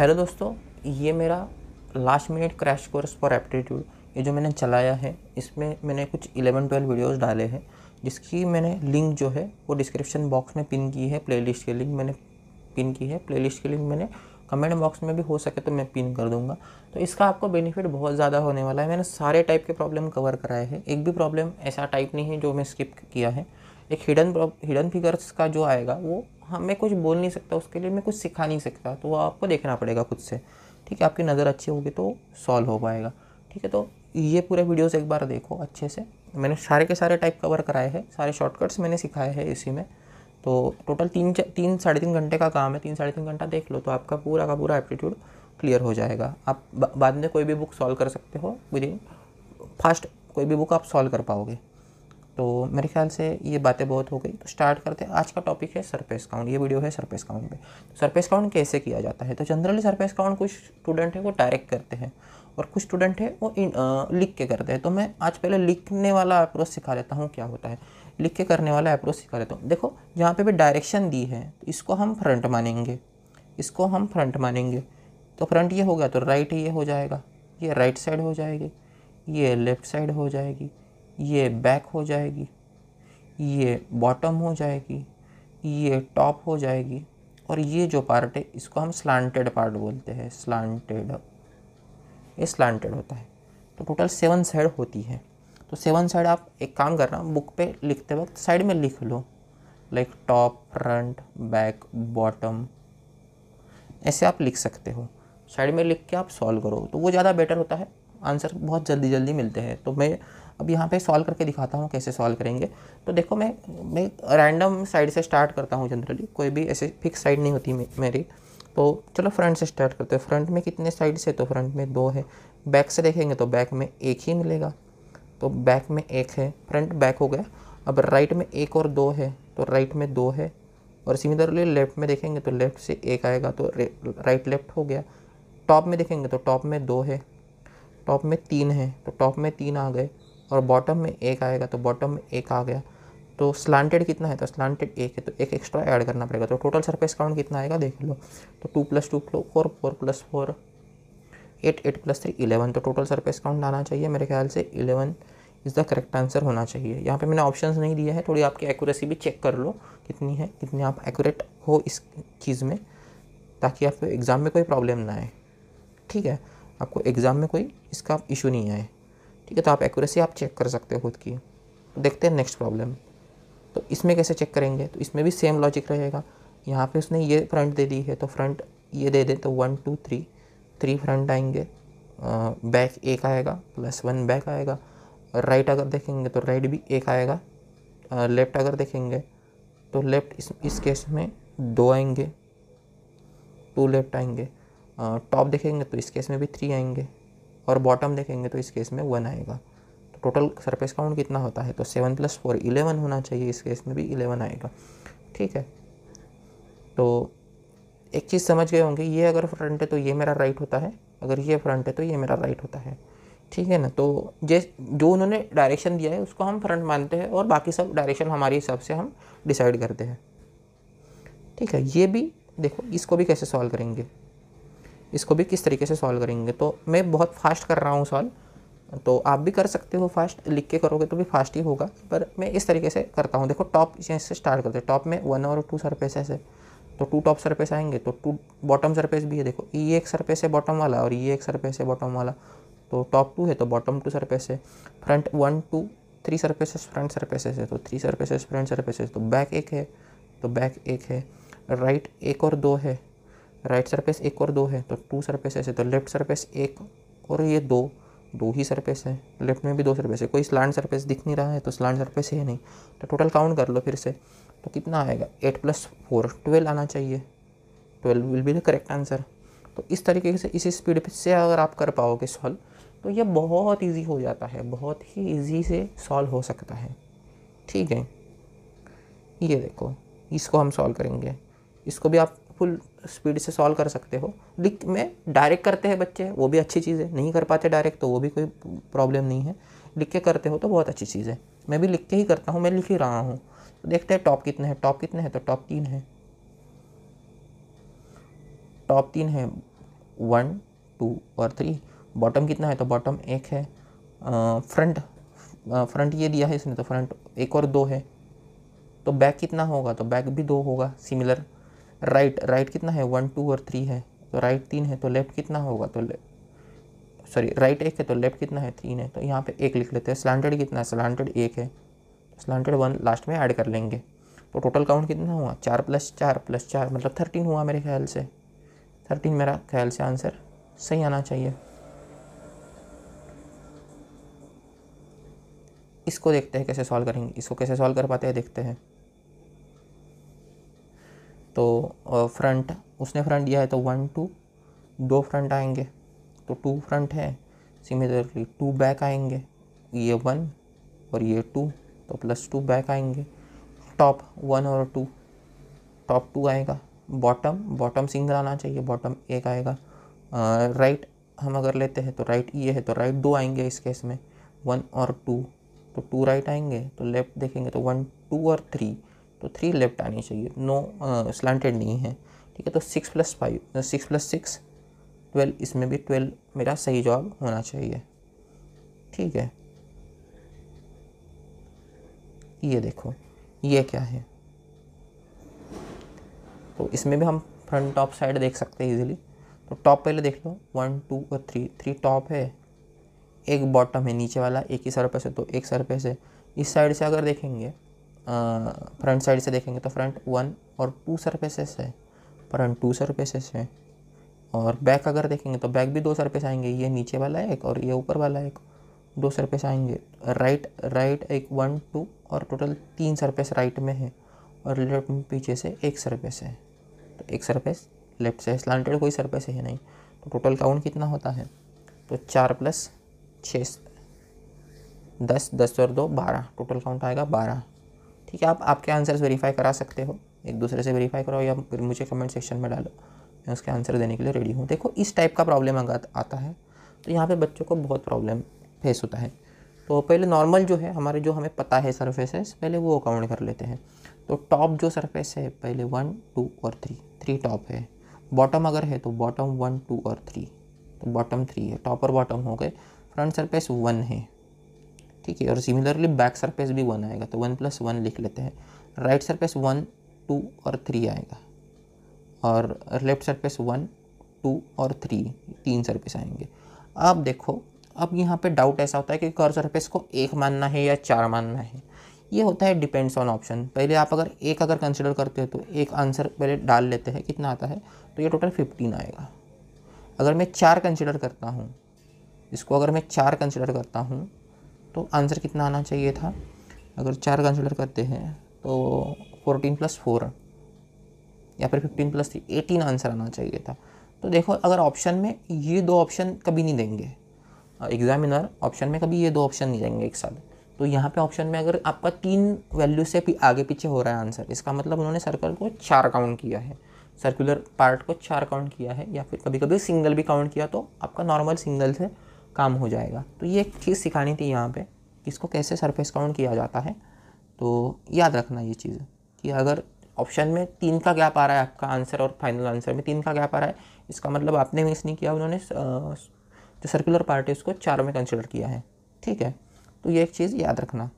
hello दोस्तों ये मेरा last minute crash course for aptitude ये जो मैंने चलाया है इसमें मैंने कुछ इलेवन ट्वेल्व वीडियोस डाले हैं जिसकी मैंने लिंक जो है वो डिस्क्रिप्शन बॉक्स में पिन की है प्लेलिस्ट के लिंक मैंने पिन की है प्लेलिस्ट के लिंक मैंने कमेंट बॉक्स में भी हो सके तो मैं पिन कर दूंगा तो इसका आपको बेनिफिट बहुत ज़्यादा होने वाला है मैंने सारे टाइप के प्रॉब्लम कवर कराए हैं एक भी प्रॉब्लम ऐसा टाइप नहीं है जो मैं स्किप किया है एक हिडन हिडन फिगर्स का जो आएगा वो हाँ मैं कुछ बोल नहीं सकता उसके लिए मैं कुछ सिखा नहीं सकता तो वो आपको देखना पड़ेगा खुद से ठीक है आपकी नज़र अच्छी होगी तो सॉल्व हो पाएगा ठीक है तो ये पूरे वीडियोस एक बार देखो अच्छे से मैंने सारे के सारे टाइप कवर कराए हैं सारे शॉर्टकट्स मैंने सिखाए हैं इसी में तो टोटल तीन तीन साढ़े तीन घंटे का काम है तीन साढ़े तीन घंटा देख लो तो आपका पूरा का पूरा एप्टीट्यूड क्लियर हो जाएगा आप बाद में कोई भी बुक सॉल्व कर सकते हो विद इन फास्ट कोई भी बुक आप सॉल्व कर पाओगे तो मेरे ख्याल से ये बातें बहुत हो गई तो स्टार्ट करते हैं आज का टॉपिक है सरफेस काउंट ये वीडियो है सरफेस काउंट पे तो सरफेस काउंट कैसे किया जाता है तो जनरली सरफेस काउंट कुछ स्टूडेंट हैं वो डायरेक्ट करते हैं और कुछ स्टूडेंट हैं वो इन, आ, लिख के करते हैं तो मैं आज पहले लिखने वाला अप्रोच सिखा देता हूँ क्या होता है लिख के करने वाला अप्रोच सिखा देता हूँ देखो जहाँ पर भी डायरेक्शन दी है तो इसको हम फ्रंट मानेंगे इसको हम फ्रंट मानेंगे तो फ्रंट ये हो गया तो राइट ये हो जाएगा ये राइट साइड हो जाएगी ये लेफ्ट साइड हो जाएगी ये बैक हो जाएगी ये बॉटम हो जाएगी ये टॉप हो जाएगी और ये जो पार्ट है इसको हम स्लांटेड पार्ट बोलते हैं स्लांटेड ये स्लांटेड होता है तो टोटल सेवन साइड होती है तो सेवन साइड आप एक काम करना बुक पे लिखते वक्त साइड में लिख लो like top front back bottom ऐसे आप लिख सकते हो साइड में लिख के आप सॉल्व करो तो वो ज़्यादा बेटर होता है आंसर बहुत जल्दी जल्दी मिलते हैं तो मैं अब यहाँ पे सॉल्व करके दिखाता हूँ कैसे सॉल्व करेंगे तो देखो मैं मैं रैंडम साइड से स्टार्ट करता हूँ जनरली कोई भी ऐसे फिक्स साइड नहीं होती मेरी तो चलो फ्रंट से स्टार्ट करते हैं फ्रंट में कितने साइड से तो फ्रंट में दो है बैक से देखेंगे तो बैक में एक ही मिलेगा तो बैक में एक है फ्रंट बैक हो गया अब राइट में एक और दो है तो राइट में दो है और सिमिलरली लेफ्ट में देखेंगे तो लेफ्ट से एक आएगा तो राइट लेफ्ट हो गया टॉप में देखेंगे तो टॉप में दो है टॉप में तीन है तो टॉप में तीन आ गए और बॉटम में एक आएगा तो बॉटम में एक आ गया तो स्लांटेड कितना है तो स्लांटेड एक है तो एक एक्स्ट्रा ऐड करना पड़ेगा तो टोटल सरफेस काउंट कितना आएगा देख लो तो two plus two four four plus four eight eight plus three eleven तो टोटल सरफेस काउंट आना चाहिए मेरे ख्याल से eleven is the correct answer होना चाहिए यहाँ पे मैंने ऑप्शंस नहीं दिया है थोड़ी आपकी एक्यूरेसी भी चेक कर लो कितनी है कितनी आप एक्यूरेट हो इस चीज़ में ताकि आपको एग्ज़ाम में कोई प्रॉब्लम ना आए ठीक है आपको एग्ज़ाम में कोई इसका इशू नहीं आए ठीक है तो आप एक्यूरेसी आप चेक कर सकते हो खुद की देखते हैं नेक्स्ट प्रॉब्लम तो इसमें कैसे चेक करेंगे तो इसमें भी सेम लॉजिक रहेगा यहाँ पे उसने ये फ्रंट दे दी है तो फ्रंट ये दे दे तो one two three three front आएंगे बैक एक आएगा प्लस वन बैक आएगा राइट अगर देखेंगे तो राइट भी एक आएगा लेफ़्ट अगर देखेंगे तो लेफ़्ट इस इस केस में दो आएंगे टू लेफ़्ट आएंगे टॉप देखेंगे तो इस केस में भी थ्री आएंगे और बॉटम देखेंगे तो इस केस में वन आएगा तो टोटल सरफेस काउंट कितना होता है तो सेवन प्लस फोर इलेवन होना चाहिए इस केस में भी इलेवन आएगा ठीक है तो एक चीज़ समझ गए होंगे ये अगर फ्रंट है तो ये मेरा राइट होता है अगर ये फ्रंट है तो ये मेरा राइट होता है ठीक है ना तो जे जो उन्होंने डायरेक्शन दिया है उसको हम फ्रंट मानते हैं और बाकी सब डायरेक्शन हमारे हिसाब से हम डिसाइड करते हैं ठीक है ये भी देखो इसको भी कैसे सॉल्व करेंगे इसको भी किस तरीके से सॉल्व करेंगे तो मैं बहुत फास्ट कर रहा हूँ सॉल्व तो आप भी कर सकते हो फास्ट लिख के करोगे तो भी फास्ट ही होगा पर मैं इस तरीके से करता हूँ देखो टॉप यहाँ से स्टार्ट करते हैं टॉप में वन और टू सरफेसेस है तो टू टॉप सरफेस आएंगे तो टू बॉटम सरफेस भी है देखो ये एक सरफेस है बॉटम वाला और ये एक सरफेस है बॉटम वाला तो टॉप टू है तो बॉटम टू सरफेस है front one two three surfaces front surfaces है तो थ्री सरफेसेस फ्रंट सरफेसेस तो बैक एक है तो बैक एक है राइट एक और दो है राइट सरफेस एक और दो है तो टू सरफेस ऐसे तो लेफ्ट सरफेस एक और ये दो दो ही सरफेस है लेफ्ट में भी दो सरफेस है कोई स्लैंड सरफेस दिख नहीं रहा है तो स्लैंड सरफेस है नहीं तो टोटल काउंट कर लो फिर से तो कितना आएगा एट प्लस फोर ट्वेल्व आना चाहिए twelve will be the correct answer तो इस तरीके से इसी स्पीड से अगर आप कर पाओगे सॉल्व तो ये बहुत ईजी हो जाता है बहुत ही ईजी से सॉल्व हो सकता है ठीक है ये देखो इसको हम सॉल्व करेंगे इसको भी आप फुल स्पीड से सॉल्व कर सकते हो लिख में डायरेक्ट करते हैं बच्चे वो भी अच्छी चीज़ है नहीं कर पाते डायरेक्ट तो वो भी कोई प्रॉब्लम नहीं है लिख के करते हो तो बहुत अच्छी चीज़ है मैं भी लिख के ही करता हूँ मैं लिख ही रहा हूँ तो देखते हैं टॉप कितने हैं टॉप कितने हैं तो टॉप तीन है टॉप तीन है वन टू और थ्री बॉटम कितना है तो बॉटम एक है फ्रंट फ्रंट ये दिया है इसने तो फ्रंट एक और दो है तो बैक कितना होगा तो बैक भी दो होगा सिमिलर राइट राइट कितना है वन टू और थ्री है तो राइट तीन है तो लेफ्ट कितना होगा तो सॉरी राइट एक है तो लेफ्ट कितना है तीन है तो यहाँ पे एक लिख लेते हैं स्लैंडर्ड कितना है स्लैंडर्ड एक है स्लैंडर्ड वन लास्ट में ऐड कर लेंगे तो टोटल काउंट कितना हुआ चार प्लस चार प्लस चार मतलब थर्टीन हुआ मेरे ख्याल से थर्टीन मेरा ख्याल से आंसर सही आना चाहिए इसको देखते हैं कैसे सॉल्व करेंगे इसको कैसे सॉल्व कर पाते हैं देखते हैं तो फ्रंट उसने फ्रंट दिया है तो वन टू दो फ्रंट आएंगे तो टू फ्रंट है सिमिलरली टू बैक आएंगे ये वन और ये टू तो प्लस टू बैक आएंगे टॉप वन और टू टॉप टू आएगा बॉटम बॉटम सिंगल आना चाहिए बॉटम एक आएगा राइट हम अगर लेते हैं तो राइट ये है तो राइट दो आएंगे इस केस में वन और टू तो टू राइट आएंगे तो लेफ्ट देखेंगे तो वन टू और थ्री तो थ्री लेफ्ट आनी चाहिए नो स्लांटेड uh, नहीं है ठीक है तो six plus five six plus six twelve इसमें भी ट्वेल्व मेरा सही जवाब होना चाहिए ठीक है ये देखो ये क्या है तो इसमें भी हम फ्रंट टॉप साइड देख सकते हैं इजीली तो टॉप पहले देख लो वन टू और थ्री थ्री टॉप है एक बॉटम है नीचे वाला एक ही सर पे से तो एक सर पे से इस साइड से अगर देखेंगे फ्रंट साइड से देखेंगे तो फ्रंट वन और टू सरफेसेस है फ्रंट टू सरफेसेस है और बैक अगर देखेंगे तो बैक भी दो सरफेस आएंगे ये नीचे वाला एक और ये ऊपर वाला एक दो सरफेस आएंगे राइट राइट एक वन टू और टोटल तीन सरफेस राइट में है और लेफ्ट में पीछे से एक सरफेस है तो एक सरफेस लेफ्ट से स्लांटेड कोई सरफेस है नहीं तो टोटल काउंट कितना होता है तो चार प्लस छः दस दस और दो बारह टोटल काउंट आएगा बारह ठीक है आप आपके आंसर्स वेरीफाई करा सकते हो एक दूसरे से वेरीफाई कराओ या मुझे कमेंट सेक्शन में डालो मैं उसके आंसर देने के लिए रेडी हूँ देखो इस टाइप का प्रॉब्लम अगर आता है तो यहाँ पे बच्चों को बहुत प्रॉब्लम फेस होता है तो पहले नॉर्मल जो है हमारे जो हमें पता है सर्फेसेस पहले वो काउंट कर लेते हैं तो टॉप जो सर्फेस है पहले वन टू और थ्री थ्री टॉप है बॉटम अगर है तो बॉटम वन टू और थ्री तो बॉटम थ्री है टॉप और बॉटम हो गए फ्रंट सरफेस वन है ठीक है और सिमिलरली बैक सरफेस भी वन आएगा तो वन प्लस वन लिख लेते हैं राइट सरफेस वन टू और थ्री आएगा और लेफ्ट सरफेस वन टू और थ्री तीन सरफेस आएंगे अब देखो अब यहाँ पे डाउट ऐसा होता है कि कर सरफेस को एक मानना है या चार मानना है ये होता है डिपेंड्स ऑन ऑप्शन पहले आप अगर एक अगर कंसिडर करते हो तो एक आंसर पहले डाल लेते हैं कितना आता है तो ये टोटल फिफ्टीन आएगा अगर मैं चार कंसिडर करता हूँ इसको अगर मैं चार कंसिडर करता हूँ तो आंसर कितना आना चाहिए था अगर चार कंसिडर करते हैं तो फोर्टीन प्लस फोर या फिर fifteen plus three eighteen answer आना चाहिए था तो देखो अगर ऑप्शन में ये दो ऑप्शन कभी नहीं देंगे एग्जामिनर ऑप्शन में कभी ये दो ऑप्शन नहीं देंगे एक साथ तो यहाँ पे ऑप्शन में अगर आपका तीन वैल्यू से भी आगे पीछे हो रहा है आंसर इसका मतलब उन्होंने सर्कल को चार काउंट किया है सर्कुलर पार्ट को चार काउंट किया है या फिर कभी कभी सिंगल भी काउंट किया तो आपका नॉर्मल सिंगल से काम हो जाएगा तो ये एक चीज़ सिखानी थी यहाँ पे कि इसको कैसे सरफेस काउंट किया जाता है तो याद रखना ये चीज़ कि अगर ऑप्शन में तीन का गैप आ रहा है आपका आंसर और फाइनल आंसर में तीन का गैप आ रहा है इसका मतलब आपने मिस नहीं किया उन्होंने जो सर्कुलर पार्ट है उसको चार में कंसिडर किया है ठीक है तो ये एक चीज़ याद रखना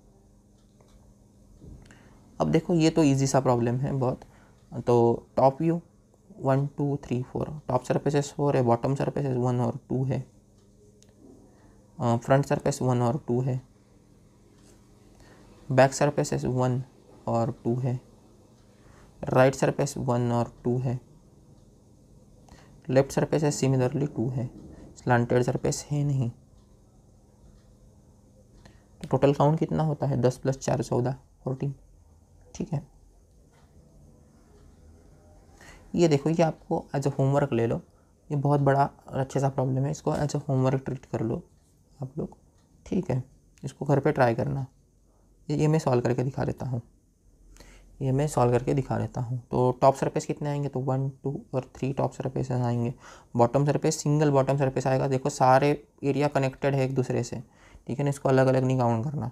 अब देखो ये तो ईजी सा प्रॉब्लम है बहुत तो top view one two three four top surfaces four है बॉटम सर्फेसेस वन और टू है फ्रंट सरफेस वन और टू है बैक सरफेसेस वन और टू है राइट सरफेस वन और टू है लेफ्ट है सिमिलरली टू है स्लांटेड सरफेस है नहीं तो टोटल काउंट कितना होता है दस प्लस चार चौदह फोर्टीन ठीक है ये देखो ये आपको एज अ होमवर्क ले लो ये बहुत बड़ा अच्छे सा प्रॉब्लम है इसको एज अ होमवर्क ट्रीट कर लो आप लोग ठीक है इसको घर पे ट्राई करना ये मैं सॉल्व करके दिखा देता हूँ ये मैं सॉल्व करके दिखा देता हूँ तो टॉप सरफेस कितने आएंगे तो वन टू और थ्री टॉप सरफेस आएंगे bottom surface single bottom surface आएगा देखो सारे एरिया कनेक्टेड है एक दूसरे से ठीक है ना इसको अलग अलग नहीं काउंट करना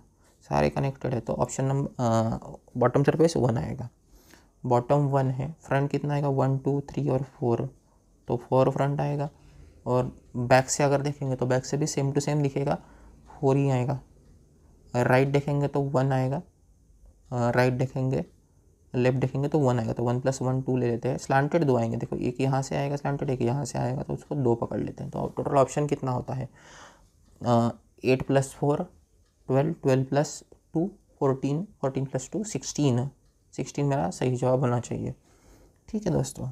सारे कनेक्टेड है तो option number bottom surface one आएगा बॉटम वन है फ्रंट कितना आएगा वन टू थ्री और फोर तो फोर फ्रंट आएगा और बैक से अगर देखेंगे तो बैक से भी सेम टू सेम दिखेगा फोर ही आएगा राइट देखेंगे तो वन आएगा राइट देखेंगे लेफ्ट देखेंगे तो वन आएगा तो वन प्लस वन टू ले लेते हैं स्लांटेड दो आएंगे देखो एक यहाँ से आएगा स्लांटेड एक यहाँ से आएगा तो उसको दो पकड़ लेते हैं तो टोटल ऑप्शन कितना होता है eight plus four twelve twelve plus two fourteen fourteen plus two sixteen sixteen मेरा सही जवाब होना चाहिए ठीक है दोस्तों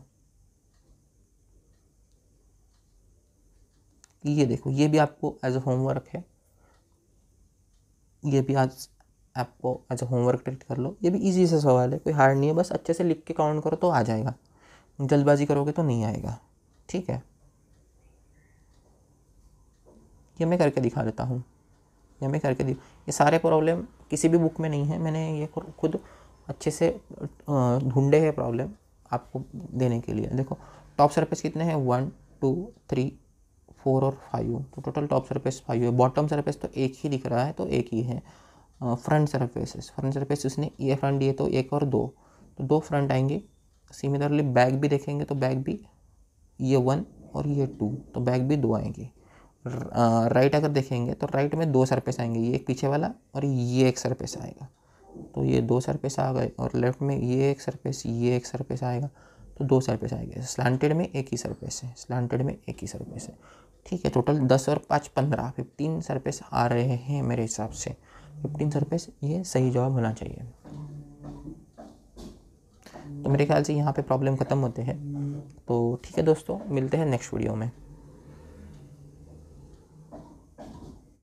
कि ये देखो ये भी आपको एज अ होमवर्क है ये भी आज आपको एज अ होमवर्क ट्रीट कर लो ये भी इजी से सवाल है कोई हार्ड नहीं है बस अच्छे से लिख के काउंट करो तो आ जाएगा जल्दबाजी करोगे तो नहीं आएगा ठीक है ये मैं करके दिखा देता हूँ ये मैं करके दिख ये सारे प्रॉब्लम किसी भी बुक में नहीं है मैंने ये खुद अच्छे से ढूंढे हैं प्रॉब्लम आपको देने के लिए देखो टॉप सर्फेस कितने हैं वन टू थ्री फोर और फाइव तो टोटल टॉप सरफेस फाइव है बॉटम सरफेस तो एक ही दिख रहा है तो एक ही है फ्रंट सरफेसेस फ्रंट सरफेस उसने ये फ्रंट दिए तो एक और दो तो दो फ्रंट आएंगे सिमिलरली बैक भी देखेंगे तो बैक भी ये वन और ये टू तो बैक भी दो आएंगे राइट अगर देखेंगे तो राइट में दो सरफेस आएंगे ये एक पीछे वाला और ये एक सरफेस आएगा तो ये दो सरफेस आ गए और लेफ्ट में ये एक सरफेस ये एक सरफेस आएगा तो दो सरफेस आएंगे स्लांटेड में एक ही सरफेस है स्लांटेड में एक ही सरफेस है ठीक है टोटल दस और पाँच पंद्रह फिफ्टीन सरफेस आ रहे हैं मेरे हिसाब से फिफ्टीन सरफेस ये सही जवाब होना चाहिए तो मेरे ख्याल से यहाँ पे प्रॉब्लम ख़त्म होते हैं तो ठीक है दोस्तों मिलते हैं नेक्स्ट वीडियो में